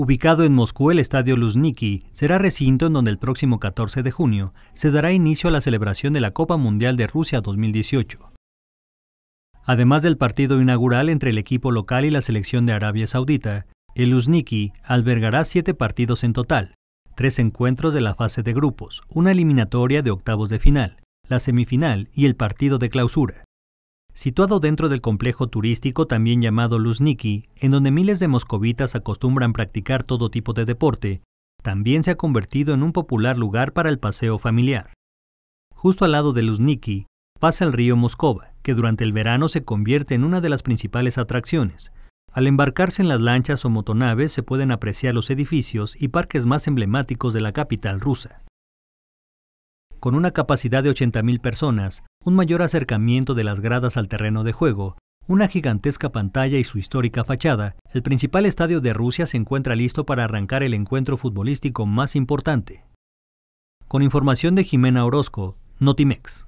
Ubicado en Moscú, el estadio Luzhniki será recinto en donde el próximo 14 de junio se dará inicio a la celebración de la Copa Mundial de Rusia 2018. Además del partido inaugural entre el equipo local y la selección de Arabia Saudita, el Luzhniki albergará siete partidos en total, tres encuentros de la fase de grupos, una eliminatoria de octavos de final, la semifinal y el partido de clausura situado dentro del complejo turístico también llamado Luzniki, en donde miles de moscovitas acostumbran practicar todo tipo de deporte, también se ha convertido en un popular lugar para el paseo familiar. Justo al lado de Luzniki pasa el río Moscova, que durante el verano se convierte en una de las principales atracciones. Al embarcarse en las lanchas o motonaves se pueden apreciar los edificios y parques más emblemáticos de la capital rusa con una capacidad de 80.000 personas, un mayor acercamiento de las gradas al terreno de juego, una gigantesca pantalla y su histórica fachada, el principal estadio de Rusia se encuentra listo para arrancar el encuentro futbolístico más importante. Con información de Jimena Orozco, Notimex.